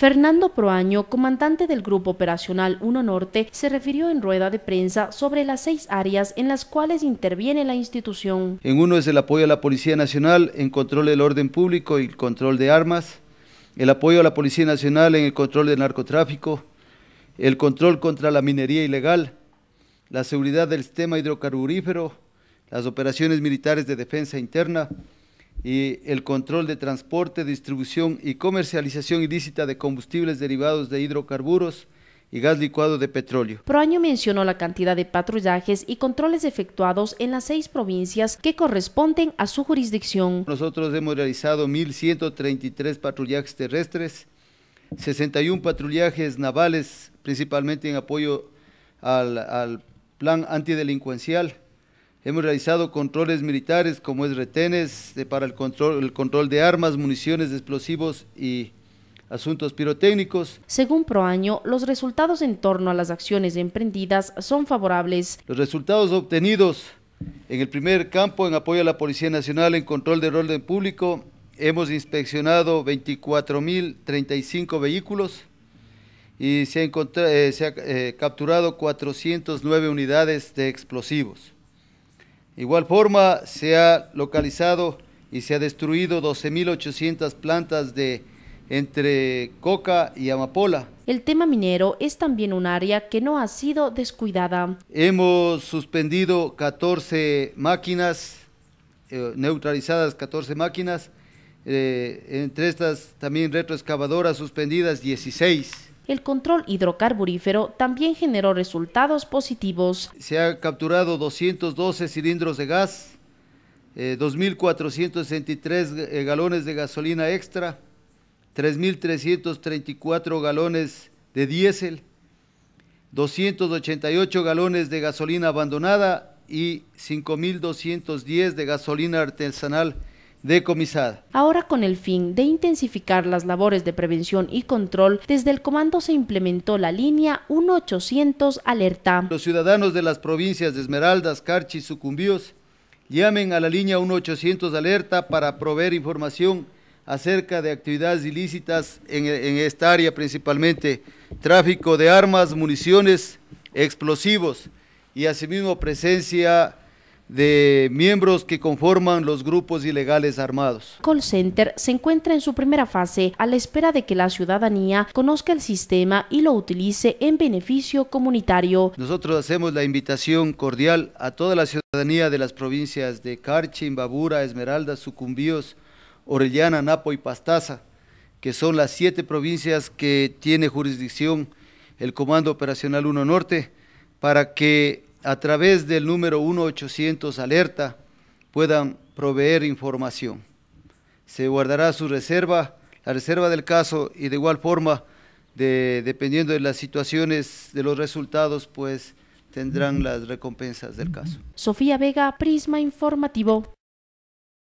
Fernando Proaño, comandante del Grupo Operacional 1 Norte, se refirió en rueda de prensa sobre las seis áreas en las cuales interviene la institución. En uno es el apoyo a la Policía Nacional en control del orden público y el control de armas, el apoyo a la Policía Nacional en el control del narcotráfico, el control contra la minería ilegal, la seguridad del sistema hidrocarburífero, las operaciones militares de defensa interna, y el control de transporte, distribución y comercialización ilícita de combustibles derivados de hidrocarburos y gas licuado de petróleo. Proaño mencionó la cantidad de patrullajes y controles efectuados en las seis provincias que corresponden a su jurisdicción. Nosotros hemos realizado 1.133 patrullajes terrestres, 61 patrullajes navales, principalmente en apoyo al, al plan antidelincuencial, Hemos realizado controles militares como es retenes para el control, el control de armas, municiones, explosivos y asuntos pirotécnicos. Según Proaño, los resultados en torno a las acciones emprendidas son favorables. Los resultados obtenidos en el primer campo, en apoyo a la Policía Nacional en control del orden público, hemos inspeccionado 24.035 vehículos y se, ha, eh, eh, capturado 409 unidades de explosivos. Igual forma, se ha localizado y se ha destruido 12.800 plantas de entre coca y amapola. El tema minero es también un área que no ha sido descuidada. Hemos suspendido 14 máquinas, eh, neutralizadas 14 máquinas, eh, entre estas también retroexcavadoras suspendidas 16 el control hidrocarburífero también generó resultados positivos. Se han capturado 212 cilindros de gas, 2.463 eh, eh, galones de gasolina extra, 3.334 galones de diésel, 288 galones de gasolina abandonada y 5.210 de gasolina artesanal Ahora con el fin de intensificar las labores de prevención y control, desde el comando se implementó la línea 1800 Alerta. Los ciudadanos de las provincias de Esmeraldas, Carchi y Sucumbíos llamen a la línea 1800 Alerta para proveer información acerca de actividades ilícitas en, en esta área, principalmente tráfico de armas, municiones, explosivos y asimismo presencia de miembros que conforman los grupos ilegales armados. Call Center se encuentra en su primera fase a la espera de que la ciudadanía conozca el sistema y lo utilice en beneficio comunitario. Nosotros hacemos la invitación cordial a toda la ciudadanía de las provincias de Carchi, Imbabura, Esmeralda, Sucumbíos, Orellana, Napo y Pastaza, que son las siete provincias que tiene jurisdicción el Comando Operacional 1 Norte, para que a través del número 1-800 Alerta puedan proveer información. Se guardará su reserva, la reserva del caso y de igual forma, dependiendo de las situaciones, de los resultados, pues tendrán las recompensas del caso. Sofía Vega, Prisma Informativo.